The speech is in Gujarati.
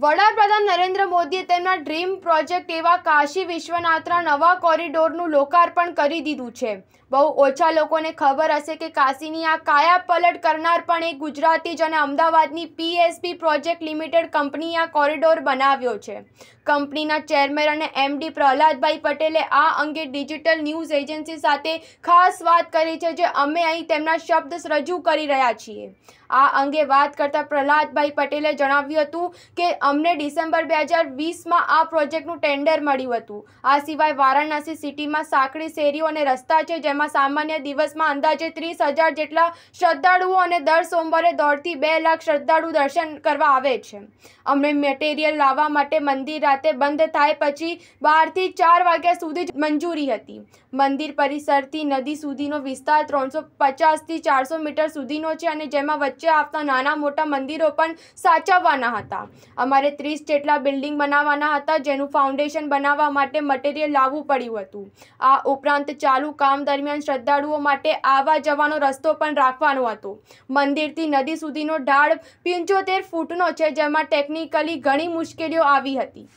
વડાપ્રધાન નરેન્દ્ર મોદીએ તેમના ડ્રીમ પ્રોજેક્ટ એવા કાશી વિશ્વનાથના નવા કોરિડોરનું લોકાર્પણ કરી દીધું છે બહુ ઓછા લોકોને ખબર હશે કે કાશીની આ કાયા પલટ કરનાર પણ એક ગુજરાતી જ અને અમદાવાદની પીએસપી પ્રોજેક્ટ લિમિટેડ કંપની આ કોરિડોર બનાવ્યો છે કંપનીના ચેરમેન અને એમડી પ્રહલાદભાઈ પટેલે આ અંગે ડિજિટલ ન્યૂઝ એજન્સી સાથે ખાસ વાત કરી છે જે અમે અહીં તેમના શબ્દ રજૂ કરી રહ્યા છીએ આ અંગે વાત કરતા પ્રહલાદભાઈ પટેલે જણાવ્યું હતું કે અમને ડિસેમ્બર બે હજાર વીસમાં આ પ્રોજેક્ટનું ટેન્ડર મળ્યું હતું આ સિવાય વારાણસી સિટીમાં સાંકડી શેરીઓ અને રસ્તા છે જેમાં સામાન્ય દિવસમાં અંદાજે ત્રીસ હજાર જેટલા શ્રદ્ધાળુઓ અને દર સોમવારે દોઢથી બે લાખ શ્રદ્ધાળુ દર્શન કરવા આવે છે અમને મટીરિયલ લાવવા માટે મંદિર રાતે બંધ થાય પછી બારથી ચાર વાગ્યા સુધી મંજૂરી હતી મંદિર પરિસરથી નદી સુધીનો વિસ્તાર ત્રણસો પચાસથી ચારસો મીટર સુધીનો છે અને જેમાં વચ્ચે આવતા નાના મોટા મંદિરો પણ સાચવવાના હતા અમારે ત્રીસ જેટલા બિલ્ડિંગ બનાવવાના હતા જેનું ફાઉન્ડેશન બનાવવા માટે મટીરિયલ લાવવું પડ્યું હતું આ ઉપરાંત ચાલુ કામ દરમિયાન શ્રદ્ધાળુઓ માટે આવવા જવાનો રસ્તો પણ રાખવાનો હતો મંદિરથી નદી સુધીનો ઢાળ પંચોતેર ફૂટનો છે જેમાં ટેકનિકલી ઘણી મુશ્કેલીઓ આવી હતી